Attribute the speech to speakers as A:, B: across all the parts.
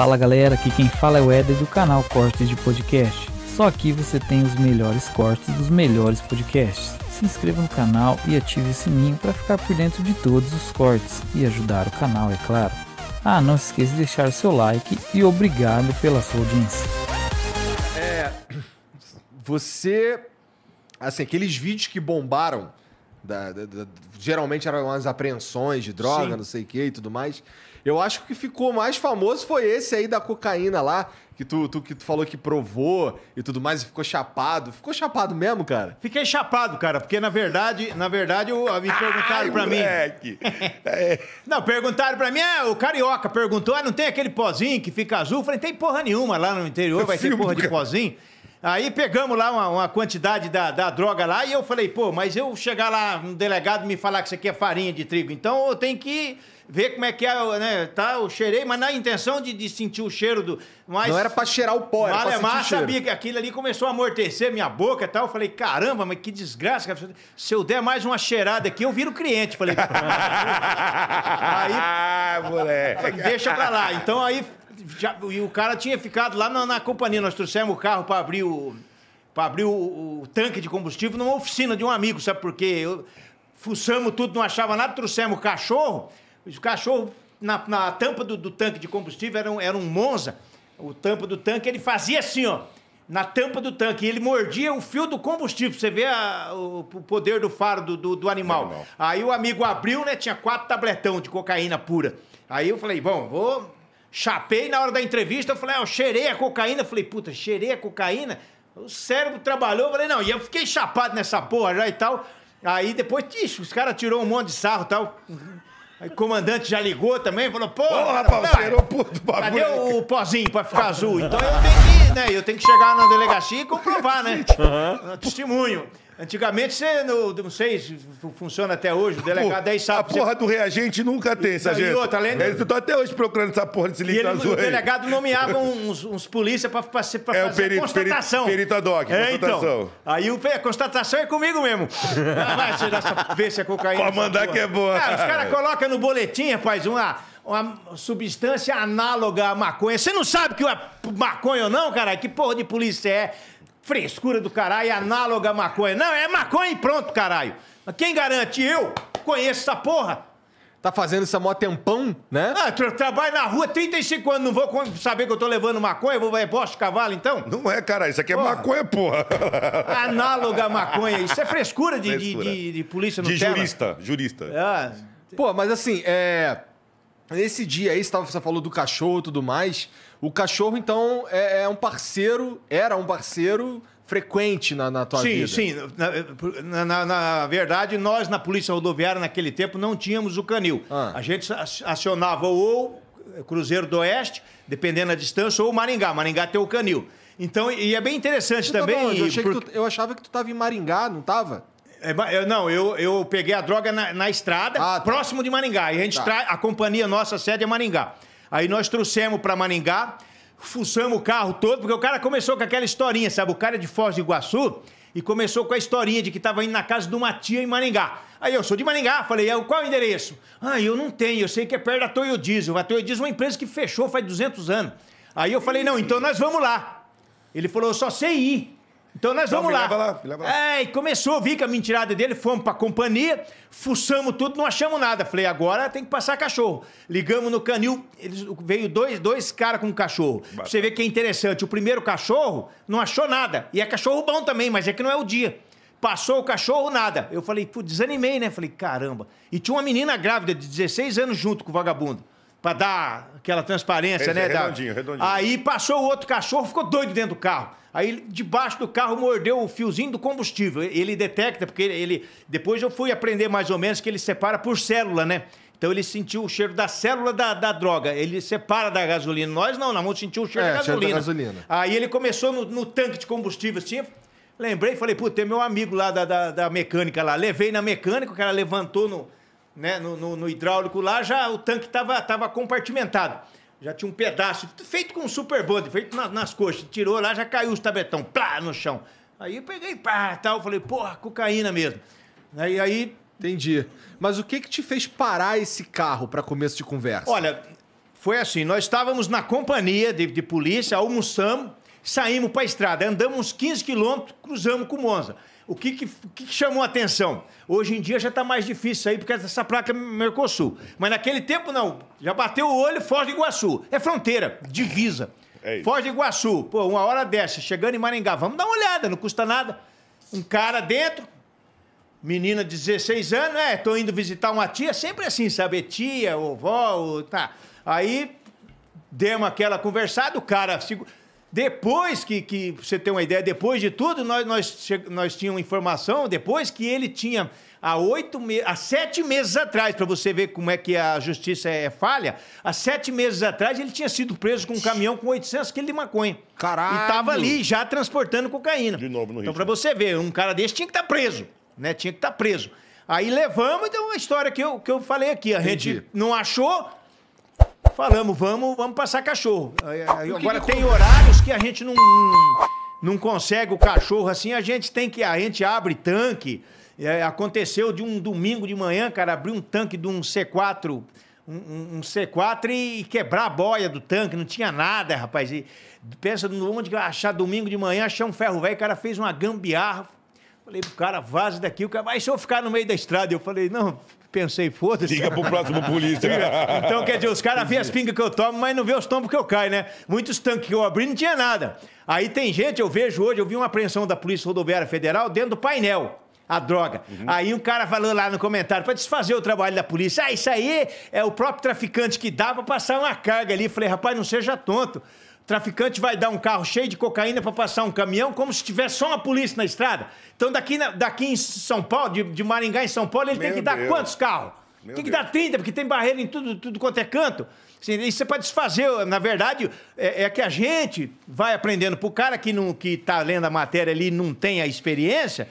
A: Fala galera, aqui quem fala é o Eder do canal Cortes de Podcast. Só aqui você tem os melhores cortes dos melhores podcasts. Se inscreva no canal e ative o sininho para ficar por dentro de todos os cortes e ajudar o canal, é claro. Ah, não se esqueça de deixar o seu like e obrigado pela sua audiência. É, você, assim, aqueles vídeos que bombaram, da, da, da, geralmente eram umas apreensões de droga, Sim. não sei o que e tudo mais. Eu acho que ficou mais famoso foi esse aí da cocaína lá, que tu, tu, que tu falou que provou e tudo mais, e ficou chapado. Ficou chapado mesmo, cara? Fiquei chapado, cara, porque na verdade, na verdade, eu, me perguntaram para pra mim. é. Não, perguntaram pra mim, é o carioca perguntou, ah, não tem aquele pozinho que fica azul? Eu falei, tem porra nenhuma lá no interior, vai ter porra de pozinho. Aí pegamos lá uma, uma quantidade da, da, droga lá e eu falei, pô, mas eu chegar lá, um delegado me falar que isso aqui é farinha de trigo, então eu tenho que ver como é que é, né? Tá, eu cheirei, mas na intenção de, de sentir o cheiro do. Mas, não era pra cheirar o pó, era pra é o sentir sabia que aquilo ali começou a amortecer minha boca e tal. Eu falei, caramba, mas que desgraça. Cara. Se eu der mais uma cheirada aqui, eu viro cliente. Falei, aí. Ah, moleque. Deixa pra lá. Então aí já, e o cara tinha ficado lá na, na companhia. Nós trouxemos o carro para abrir o para abrir o, o, tanque de combustível numa oficina de um amigo, sabe por quê? Eu, fuçamos tudo, não achava nada, trouxemos o cachorro. O cachorro, na, na tampa do, do, tanque de combustível, era um, era um Monza. O tampa do tanque, ele fazia assim, ó. Na tampa do tanque, ele mordia o fio do combustível. Você vê a, o, o, poder do faro do, do, do animal. Não, não. Aí o amigo abriu, né? Tinha quatro tabletão de cocaína pura. Aí eu falei, bom, vou Chapei na hora da entrevista, eu falei, ah, eu cheirei a cocaína. Eu falei, puta, cheirei a cocaína? O cérebro trabalhou, eu falei, não, e eu fiquei chapado nessa porra já e tal. Aí depois, ixi, os caras tirou um monte de sarro e tal. Aí o comandante já ligou também, falou, pô, rapaz, cheirou puto bagulho. Cadê o pozinho pra ficar azul? Então eu tenho que, né, eu tenho que chegar na delegacia e comprovar, né? Uhum. Testemunho. Antigamente você, não, não sei se funciona até hoje, o delegado aí sabe. A porra você... do reagente nunca tem, sabe E outra, além é, do... Eu tô até hoje procurando essa porra desse lixo azul. O delegado nomeava uns, uns polícia pra, pra, é, fazer o perito, constatação. Perito, ad hoc, é, então. constatação. Então, aí o, a constatação é comigo mesmo. Vai ver se é cocaína. Pode mandar que é boa. Ah, cara os caras colocam no boletim, rapaz, uma uma substância análoga à maconha. Você não sabe que é maconha ou não, cara? Que porra de polícia é? frescura do caralho, análoga à maconha. Não, é maconha e pronto, caralho. Mas quem garante? Eu conheço essa porra. Tá fazendo isso há mó tempão, né? Ah, eu trabalho na rua 35 anos, não vou saber que eu tô levando maconha, vou ver é, bosta de cavalo então? Não é, cara, isso aqui é porra. maconha, porra. Análoga à maconha, isso é frescura de, frescura. de, de, de polícia no De jurista, jurista. Ah. Pô, mas assim, é Nesse dia aí, você falou do cachorro e tudo mais. O cachorro, então, é, é um parceiro, era um parceiro frequente na, na tua sim, vida. Sim, sim. Na, na, na, verdade, nós na Polícia Rodoviária naquele tempo não tínhamos o canil. Ah. A gente acionava ou Cruzeiro do Oeste, dependendo da distância, ou Maringá. Maringá tem o canil. Então, e é bem interessante também. eu, e, tu, eu achava que tu estava em Maringá, não estava? É, eu, não, eu, eu peguei a droga na, na estrada, ah, tá. próximo de Maringá. E a gente tá. Tra... a companhia nossa sede é Maringá. Aí nós trouxemos para Maringá, fuçamos o carro todo, porque o cara começou com aquela historinha, sabe? O cara é de Foz do Iguaçu e começou com a historinha de que estava indo na casa de uma tia em Maringá. Aí eu sou de Maringá, falei, é, qual é o endereço? Ah, eu não tenho, eu sei que é perto da Toyo Diesel. A Toyo Diesel é uma empresa que fechou faz 200 anos. Aí eu falei, não, então nós vamos lá. Ele falou, eu só sei ir. Então nós vamos então, me lá. Leva lá, leva lá. É, e começou, vi que a mentirada dele, fomos pra companhia, fuçamos tudo, não achamos nada. Falei, agora tem que passar cachorro. Ligamos no canil, eles, veio dois, dois caras com um cachorro. você vê que é interessante. O primeiro cachorro não achou nada. E é cachorro bom também, mas é que não é o dia. Passou o cachorro, nada. Eu falei, pô, desanimei, né? Falei, caramba. E tinha uma menina grávida de 16 anos junto com o vagabundo para dar aquela transparência, né? É redondinho, da... redondinho. Aí passou o outro cachorro, ficou doido dentro do carro. Aí debaixo do carro mordeu o fiozinho do combustível. Ele detecta, porque ele, Depois eu fui aprender mais ou menos que ele separa por célula, né? Então ele sentiu o cheiro da célula da, da droga. Ele separa da gasolina. Nós não, na mão sentiu o cheiro, é, da, gasolina. cheiro da gasolina. Aí ele começou no, no tanque de combustível, assim, lembrei, e falei, pô, tem meu amigo lá da, da, da, mecânica lá. Levei na mecânica, o cara levantou no né, no, no, no hidráulico lá, já o tanque estava tava compartimentado. Já tinha um pedaço, feito com super bonde, feito nas coxas. Tirou lá, já caiu os tabetão, plá, no chão. Aí eu peguei, pá, tal, falei, porra, cocaína mesmo. Aí, né, aí... Entendi. Mas o que que te fez parar esse carro para começo de conversa? Olha, foi assim, nós estávamos na companhia de, de polícia, almoçamos, saímos para a estrada, andamos uns 15 quilômetros, cruzamos com Monza. O que, que, que chamou a atenção? Hoje em dia já está mais difícil aí, porque essa placa é Mercosul. Mas naquele tempo não. Já bateu o olho, Foz do Iguaçu. É fronteira, divisa. É Foz do Iguaçu, pô, uma hora desce, chegando em Maringá. Vamos dar uma olhada, não custa nada. Um cara dentro, menina de 16 anos, é, tô indo visitar uma tia, sempre assim, sabe? É tia, ou vó, tá. Aí demos aquela conversada, o cara. Depois que, que você tem uma ideia, depois de tudo, nós, nós, nós tínhamos informação, depois que ele tinha há oito meses, há sete meses atrás, para você ver como é que a justiça é, é falha, há sete meses atrás ele tinha sido preso com um caminhão com 800 quilos de maconha. Caralho! E estava ali já transportando cocaína. De novo no Então, para você ver, um cara desse tinha que estar tá preso, né? Tinha que estar tá preso. Aí levamos, então, a história que eu, que eu falei aqui. A Entendi. gente não achou, Falamos, vamos, vamos passar cachorro. Que Agora que tem horários que a gente não, não consegue o cachorro assim, a gente tem que. A gente abre tanque. É, aconteceu de um domingo de manhã, cara, abrir um tanque de um C4. Um, um, C4 e quebrar a boia do tanque, não tinha nada, rapaz. E pensa onde achar domingo de manhã, achar um ferro velho, o cara fez uma gambiarra, Falei pro cara, vaza daqui. O cara, mas se eu ficar no meio da estrada? Eu falei, não, pensei, foda-se. Liga pro próximo polícia. então, quer dizer, os caras vê as pingas que eu tomo, mas não vê os tombos que eu caio, né? Muitos tanques que eu abri não tinha nada. Aí tem gente, eu vejo hoje, eu vi uma apreensão da Polícia Rodoviária Federal dentro do painel a droga. Uhum. Aí um cara falou lá no comentário, para desfazer o trabalho da polícia, ah, isso aí é o próprio traficante que dá para passar uma carga ali. Falei, rapaz, não seja tonto traficante vai dar um carro cheio de cocaína para passar um caminhão, como se tivesse só uma polícia na estrada. Então, daqui, na, daqui em São Paulo, de, de, Maringá em São Paulo, ele Meu tem que Deus. dar quantos carros? Meu tem que Deus. dar 30, porque tem barreira em tudo, tudo quanto é canto. Assim, isso é para desfazer. Na verdade, é, é, que a gente vai aprendendo. Para o cara que está que tá lendo a matéria ali e não tem a experiência,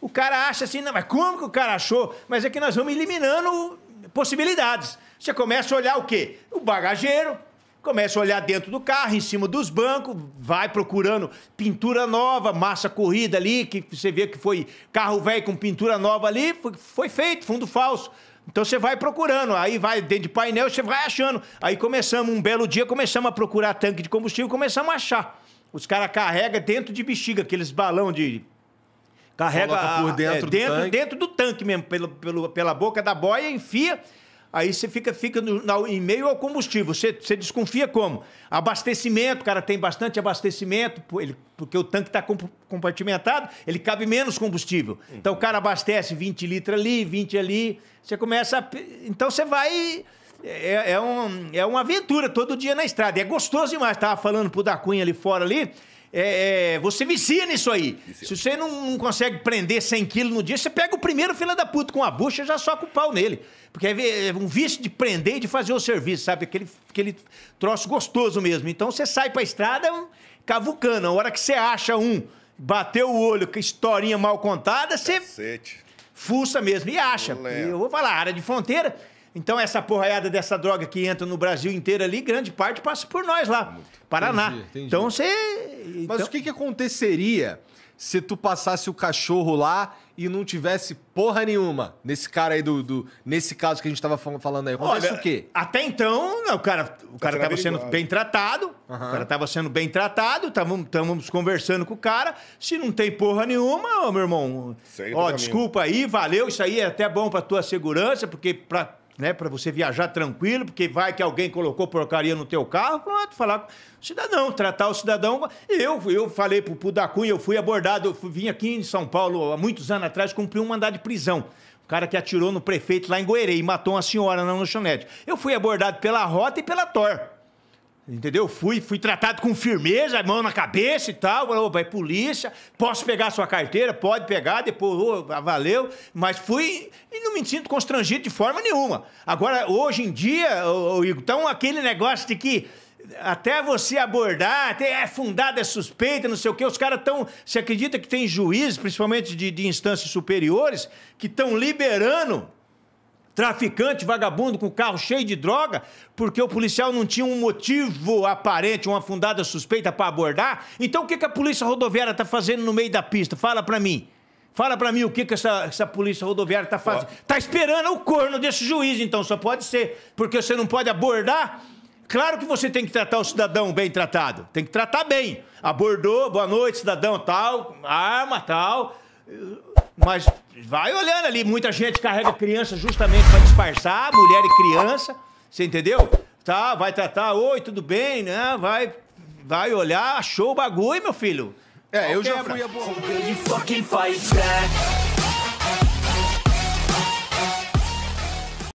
A: o cara acha assim, não, mas como que o cara achou? Mas é que nós vamos eliminando possibilidades. Você começa a olhar o quê? O bagageiro, Começa a olhar dentro do carro, em cima dos bancos, vai procurando pintura nova, massa corrida ali, que você vê que foi carro velho com pintura nova ali, foi, foi feito, fundo falso. Então você vai procurando, aí vai dentro de painel, você vai achando. Aí começamos, um belo dia, começamos a procurar tanque de combustível, começamos a achar. Os caras carregam dentro de bexiga, aqueles balão de. Carrega a, por dentro, é, dentro, do dentro, do tanque mesmo, pelo, pelo, pela boca da boia, enfia Aí você fica, fica no, em meio ao combustível. Você, você desconfia como? Abastecimento, o cara tem bastante abastecimento, ele, porque o tanque está compartimentado, ele cabe menos combustível. Então o cara abastece 20 litros ali, 20 ali. Você começa. A, então você vai. É, é, um, é uma aventura todo dia na estrada. E é gostoso demais. Estava falando pro da ali fora ali é, é, você vicia nisso aí. Vicia. Se você não, não, consegue prender 100 quilos no dia, você pega o primeiro fila da puta com a bucha e já soca o pau nele. Porque é, é um vício de prender e de fazer o serviço, sabe? Aquele, aquele troço gostoso mesmo. Então você sai pra estrada cavucando. A hora que você acha um, bateu o olho, que historinha mal contada, você. Cacete. Fuça mesmo e acha. Eu vou falar, área de fronteira. Então, essa porraiada dessa droga que entra no Brasil inteiro ali, grande parte passa por nós lá, Paraná. Entendi, entendi. Então, você... Então... Mas o que, que aconteceria se tu passasse o cachorro lá e não tivesse porra nenhuma nesse cara aí do, do nesse caso que a gente estava falando aí. Acontece Olha, o quê? Até então, o cara, o cara tava sendo bem tratado. Uhum. O cara tava sendo bem tratado, estávamos conversando com o cara. Se não tem porra nenhuma, meu irmão, ó, desculpa aí, valeu, isso aí é até bom para tua segurança, porque pra, né? Para você viajar tranquilo, porque vai que alguém colocou porcaria no teu carro, pronto, falar com o cidadão, tratar o cidadão. Eu, eu falei pro, pro da Cunha, eu fui abordado, eu fui, vim aqui em São Paulo há muitos anos atrás, cumpri um mandado de prisão o cara que atirou no prefeito lá em Goerê e matou uma senhora na lanchonete. Eu fui abordado pela Rota e pela Tor. Entendeu? Fui, fui tratado com firmeza, mão na cabeça e tal. Falou, é polícia, posso pegar sua carteira? Pode pegar, depois, oh, valeu. Mas fui e não me sinto constrangido de forma nenhuma. Agora, hoje em dia, Igor, então aquele negócio de que até você abordar, até é fundada, é suspeita, não sei o quê. Os caras estão. Você acredita que tem juízes, principalmente de, de instâncias superiores, que estão liberando traficante, vagabundo com carro cheio de droga, porque o policial não tinha um motivo aparente, uma fundada suspeita para abordar. Então o que, que a polícia rodoviária está fazendo no meio da pista? Fala para mim. Fala para mim o que, que essa, essa polícia rodoviária está fazendo. Está esperando o corno desse juiz, então, só pode ser. Porque você não pode abordar. Claro que você tem que tratar o cidadão bem tratado. Tem que tratar bem. Abordou, boa noite, cidadão, tal, arma, tal. Mas vai olhando ali, muita gente carrega criança justamente para disfarçar, mulher e criança, você entendeu? Tá, vai tratar, oi, tudo bem, né? Vai, vai olhar, achou o bagulho, meu filho. É, eu já fui